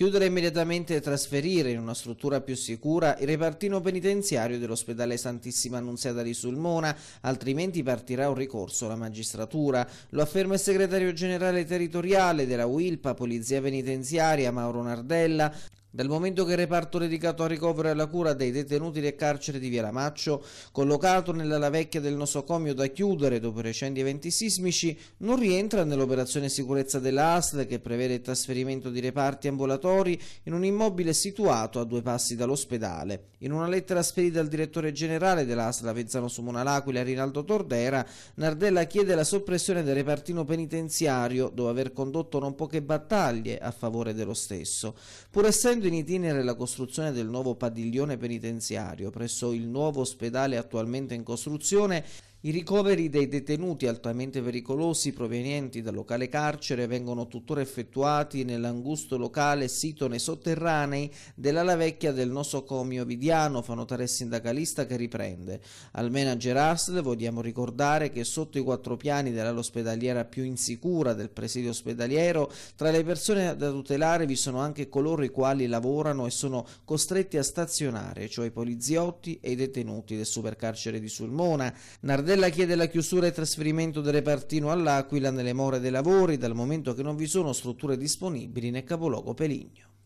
chiudere immediatamente e trasferire in una struttura più sicura il repartino penitenziario dell'ospedale Santissima Annunziata di Sulmona, altrimenti partirà un ricorso alla magistratura. Lo afferma il segretario generale territoriale della UILPA Polizia Penitenziaria Mauro Nardella, dal momento che il reparto dedicato al ricovero e alla cura dei detenuti del carcere di Via Lamaccio, collocato nella vecchia del nosocomio da chiudere dopo recenti eventi sismici, non rientra nell'operazione sicurezza dell'ASL che prevede il trasferimento di reparti ambulatori in un immobile situato a due passi dall'ospedale. In una lettera spedita al direttore generale dell'ASL Avezzano su Monalaquila Rinaldo Tordera, Nardella chiede la soppressione del repartino penitenziario dopo aver condotto non poche battaglie a favore dello stesso. Pur essendo Mettendo in itinere la costruzione del nuovo padiglione penitenziario presso il nuovo ospedale attualmente in costruzione, i ricoveri dei detenuti altamente pericolosi provenienti dal locale carcere vengono tuttora effettuati nell'angusto locale sito nei sotterranei della La Vecchia del nosocomio Vidiano, fa notare il sindacalista che riprende. Al manager ASL vogliamo ricordare che sotto i quattro piani dell'ospedaliera più insicura del presidio ospedaliero, tra le persone da tutelare vi sono anche coloro i quali lavorano e sono costretti a stazionare, cioè i poliziotti e i detenuti del supercarcere di Sulmona. Nardella Stradella chiede la chiusura e trasferimento del repartino all'Aquila nelle more dei lavori dal momento che non vi sono strutture disponibili nel capoluogo Peligno.